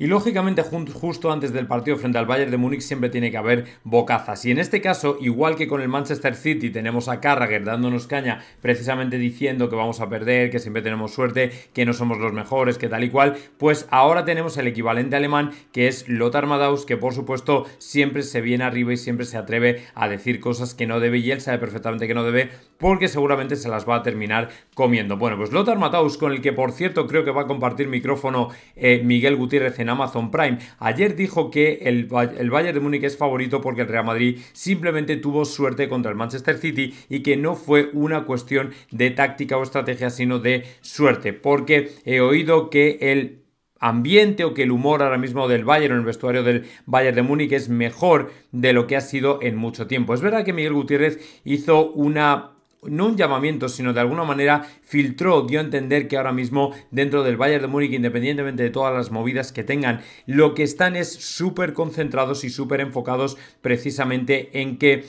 Y lógicamente justo antes del partido frente al Bayern de Múnich siempre tiene que haber bocazas. Y en este caso, igual que con el Manchester City, tenemos a Carragher dándonos caña, precisamente diciendo que vamos a perder, que siempre tenemos suerte, que no somos los mejores, que tal y cual, pues ahora tenemos el equivalente alemán que es Lothar Madaus, que por supuesto siempre se viene arriba y siempre se atreve a decir cosas que no debe y él sabe perfectamente que no debe porque seguramente se las va a terminar comiendo. Bueno, pues Lothar Madaus, con el que por cierto creo que va a compartir micrófono eh, Miguel Gutiérrez en Amazon Prime. Ayer dijo que el, Bayern de Múnich es favorito porque el Real Madrid simplemente tuvo suerte contra el Manchester City y que no fue una cuestión de táctica o estrategia, sino de suerte. Porque he oído que el ambiente o que el humor ahora mismo del Bayern o el vestuario del Bayern de Múnich es mejor de lo que ha sido en mucho tiempo. Es verdad que Miguel Gutiérrez hizo una no un llamamiento, sino de alguna manera filtró, dio a entender que ahora mismo dentro del Bayern de Múnich, independientemente de todas las movidas que tengan, lo que están es súper concentrados y súper enfocados precisamente en que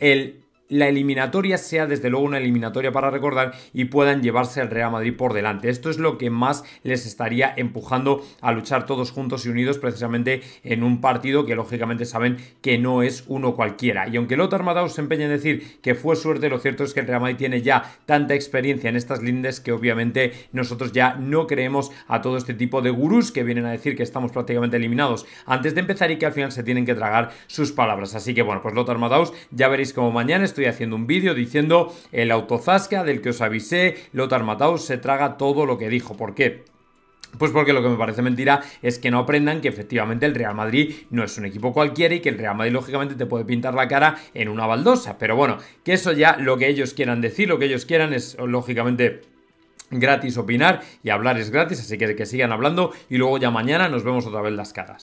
el la eliminatoria sea desde luego una eliminatoria para recordar y puedan llevarse al Real Madrid por delante. Esto es lo que más les estaría empujando a luchar todos juntos y unidos precisamente en un partido que lógicamente saben que no es uno cualquiera. Y aunque Lothar Madaus se empeña en decir que fue suerte, lo cierto es que el Real Madrid tiene ya tanta experiencia en estas lindes que obviamente nosotros ya no creemos a todo este tipo de gurús que vienen a decir que estamos prácticamente eliminados antes de empezar y que al final se tienen que tragar sus palabras. Así que bueno, pues Lothar Madaus, ya veréis cómo mañana estoy haciendo un vídeo diciendo el autozasca del que os avisé, Lothar Mataus se traga todo lo que dijo. ¿Por qué? Pues porque lo que me parece mentira es que no aprendan que efectivamente el Real Madrid no es un equipo cualquiera y que el Real Madrid lógicamente te puede pintar la cara en una baldosa. Pero bueno, que eso ya lo que ellos quieran decir, lo que ellos quieran es lógicamente gratis opinar y hablar es gratis, así que que sigan hablando y luego ya mañana nos vemos otra vez las caras.